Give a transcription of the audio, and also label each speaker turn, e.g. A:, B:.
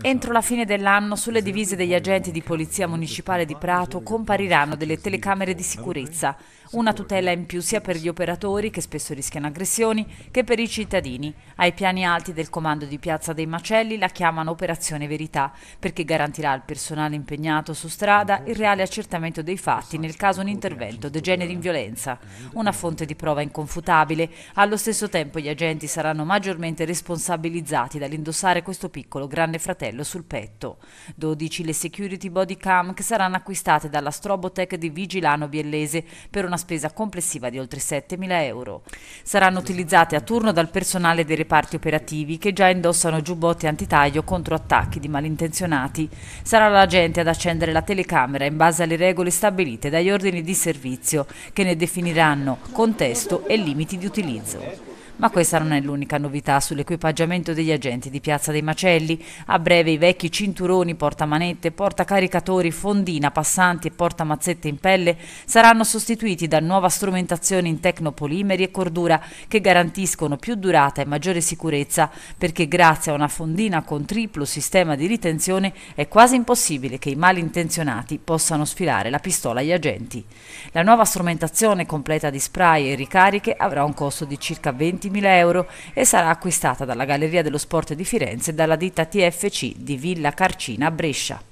A: Entro la fine dell'anno sulle divise degli agenti di polizia municipale di Prato compariranno delle telecamere di sicurezza, una tutela in più sia per gli operatori che spesso rischiano aggressioni che per i cittadini. Ai piani alti del comando di Piazza dei Macelli la chiamano Operazione Verità perché garantirà al personale impegnato su strada il reale accertamento dei fatti nel caso un intervento degeneri in violenza. Una fonte di prova inconfutabile. Allo stesso tempo gli agenti saranno maggiormente responsabilizzati dall'indossare questo piccolo grande Grande Fratello sul petto. 12 le security body cam che saranno acquistate dalla Strobotech di Vigilano Biellese per una spesa complessiva di oltre 7.000 euro. Saranno utilizzate a turno dal personale dei reparti operativi che già indossano giubbotti antitaglio contro attacchi di malintenzionati. Sarà la gente ad accendere la telecamera in base alle regole stabilite dagli ordini di servizio che ne definiranno contesto e limiti di utilizzo. Ma questa non è l'unica novità sull'equipaggiamento degli agenti di Piazza dei Macelli. A breve i vecchi cinturoni, portamanette, portacaricatori, fondina, passanti e portamazzette in pelle saranno sostituiti da nuova strumentazione in tecnopolimeri e cordura che garantiscono più durata e maggiore sicurezza perché grazie a una fondina con triplo sistema di ritenzione è quasi impossibile che i malintenzionati possano sfilare la pistola agli agenti. La nuova strumentazione completa di spray e ricariche avrà un costo di circa 20 120.000 euro e sarà acquistata dalla Galleria dello Sport di Firenze e dalla ditta TFC di Villa Carcina a Brescia.